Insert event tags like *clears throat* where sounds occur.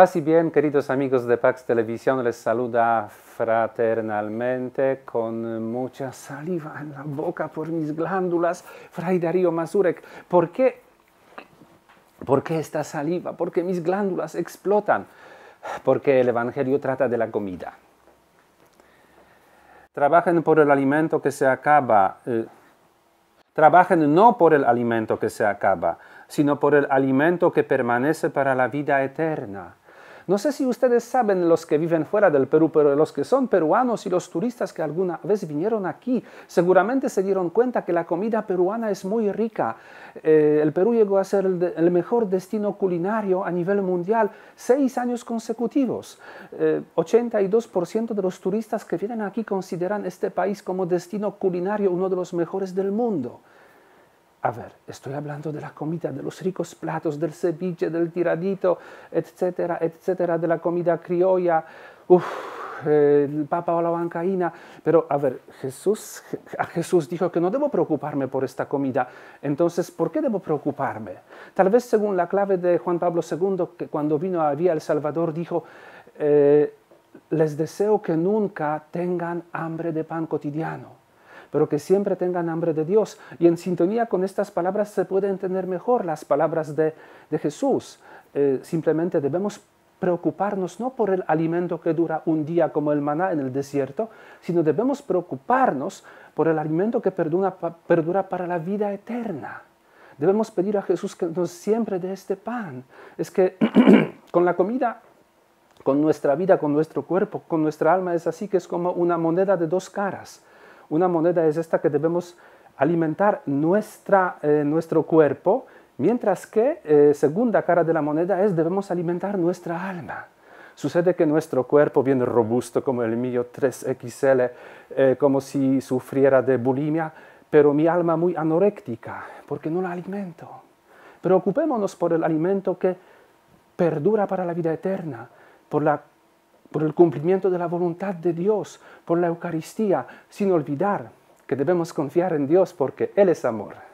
Paz y bien, queridos amigos de Pax Televisión, les saluda fraternalmente con mucha saliva en la boca por mis glándulas, Fray Darío Mazurek. ¿Por qué? ¿Por qué esta saliva? Porque mis glándulas explotan. Porque el Evangelio trata de la comida. Trabajen por el alimento que se acaba. Eh, trabajen no por el alimento que se acaba, sino por el alimento que permanece para la vida eterna no sé si ustedes saben los que viven fuera del Perú, pero los que son peruanos y los turistas que alguna vez vinieron aquí, seguramente se dieron cuenta que la comida peruana es muy rica. Eh, el Perú llegó a ser el, mejor destino culinario a nivel mundial seis años consecutivos. 82% eh, de los turistas que vienen aquí consideran este país como destino culinario uno de los mejores del mundo. A ver, estoy hablando de la comida, de los ricos platos, del ceviche, del tiradito, etcétera, etcétera, de la comida criolla, el papa o la bancaina. Pero a ver, Jesús, Jesús dijo que no debo preocuparme por esta comida. Entonces, ¿por qué debo preocuparme? Tal vez según la clave de Juan Pablo II, que cuando vino a Vía El Salvador dijo, eh, les deseo que nunca tengan hambre de pan cotidiano pero que siempre tengan hambre de Dios. Y en sintonía con estas palabras se pueden entender mejor las palabras de, de Jesús. Eh, simplemente debemos preocuparnos no por el alimento que dura un día como el maná en el desierto, sino debemos preocuparnos por el alimento que perdura para la vida eterna. Debemos pedir a Jesús que nos siempre dé este pan. Es que *clears throat* con la comida, con nuestra vida, con nuestro cuerpo, con nuestra alma es así que es como una moneda de dos caras. Una moneda es esta que debemos alimentar nuestra, eh, nuestro cuerpo, mientras que eh, segunda cara de la moneda es debemos alimentar nuestra alma. Sucede que nuestro cuerpo, viene robusto como el mío 3XL, eh, como si sufriera de bulimia, pero mi alma muy anoréctica, porque no la alimento. Preocupémonos por el alimento que perdura para la vida eterna, por la por el cumplimiento de la voluntad de Dios, por la Eucaristía, sin olvidar que debemos confiar en Dios porque Él es amor.